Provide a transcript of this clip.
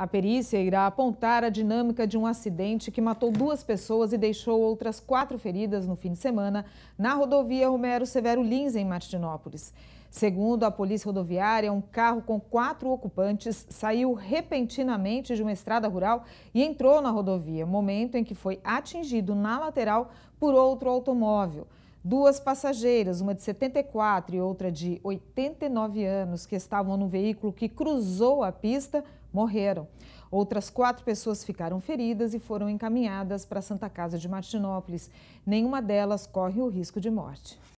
A perícia irá apontar a dinâmica de um acidente que matou duas pessoas e deixou outras quatro feridas no fim de semana na rodovia Romero Severo Lins, em Martinópolis. Segundo a Polícia Rodoviária, um carro com quatro ocupantes saiu repentinamente de uma estrada rural e entrou na rodovia, momento em que foi atingido na lateral por outro automóvel. Duas passageiras, uma de 74 e outra de 89 anos, que estavam no veículo que cruzou a pista, morreram. Outras quatro pessoas ficaram feridas e foram encaminhadas para a Santa Casa de Martinópolis. Nenhuma delas corre o risco de morte.